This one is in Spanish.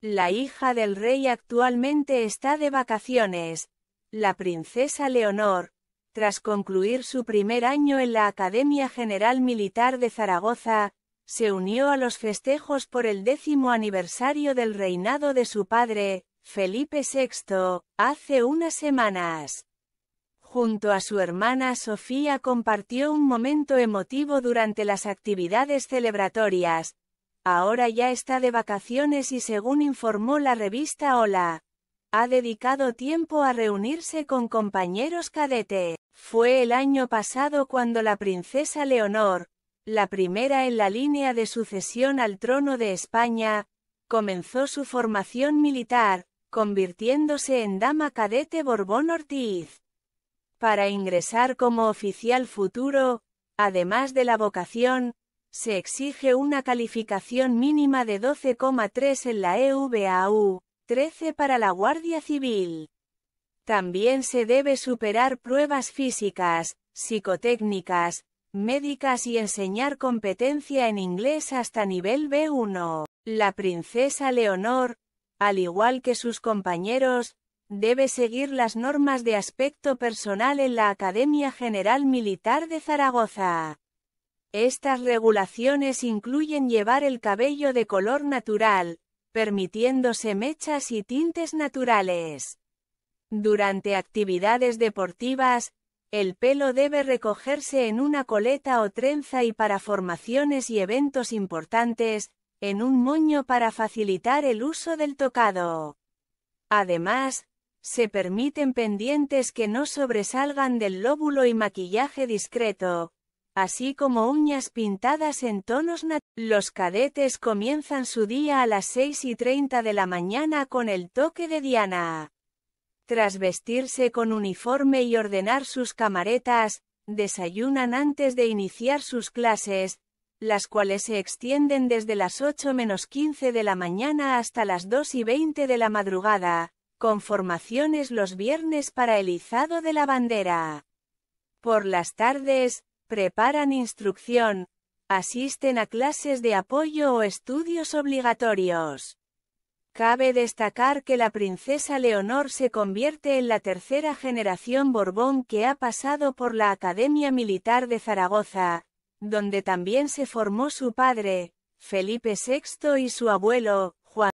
La hija del rey actualmente está de vacaciones. La princesa Leonor, tras concluir su primer año en la Academia General Militar de Zaragoza, se unió a los festejos por el décimo aniversario del reinado de su padre, Felipe VI, hace unas semanas. Junto a su hermana Sofía compartió un momento emotivo durante las actividades celebratorias, ahora ya está de vacaciones y según informó la revista Hola, ha dedicado tiempo a reunirse con compañeros cadete. Fue el año pasado cuando la princesa Leonor, la primera en la línea de sucesión al trono de España, comenzó su formación militar, convirtiéndose en dama cadete Borbón Ortiz. Para ingresar como oficial futuro, además de la vocación, se exige una calificación mínima de 12,3 en la EVAU, 13 para la Guardia Civil. También se debe superar pruebas físicas, psicotécnicas, médicas y enseñar competencia en inglés hasta nivel B1. La princesa Leonor, al igual que sus compañeros, debe seguir las normas de aspecto personal en la Academia General Militar de Zaragoza. Estas regulaciones incluyen llevar el cabello de color natural, permitiéndose mechas y tintes naturales. Durante actividades deportivas, el pelo debe recogerse en una coleta o trenza y para formaciones y eventos importantes, en un moño para facilitar el uso del tocado. Además, se permiten pendientes que no sobresalgan del lóbulo y maquillaje discreto, así como uñas pintadas en tonos Los cadetes comienzan su día a las 6 y 30 de la mañana con el toque de Diana. Tras vestirse con uniforme y ordenar sus camaretas, desayunan antes de iniciar sus clases, las cuales se extienden desde las 8 menos 15 de la mañana hasta las 2 y 20 de la madrugada, con formaciones los viernes para el izado de la bandera. Por las tardes, preparan instrucción, asisten a clases de apoyo o estudios obligatorios. Cabe destacar que la princesa Leonor se convierte en la tercera generación Borbón que ha pasado por la Academia Militar de Zaragoza, donde también se formó su padre, Felipe VI y su abuelo, Juan.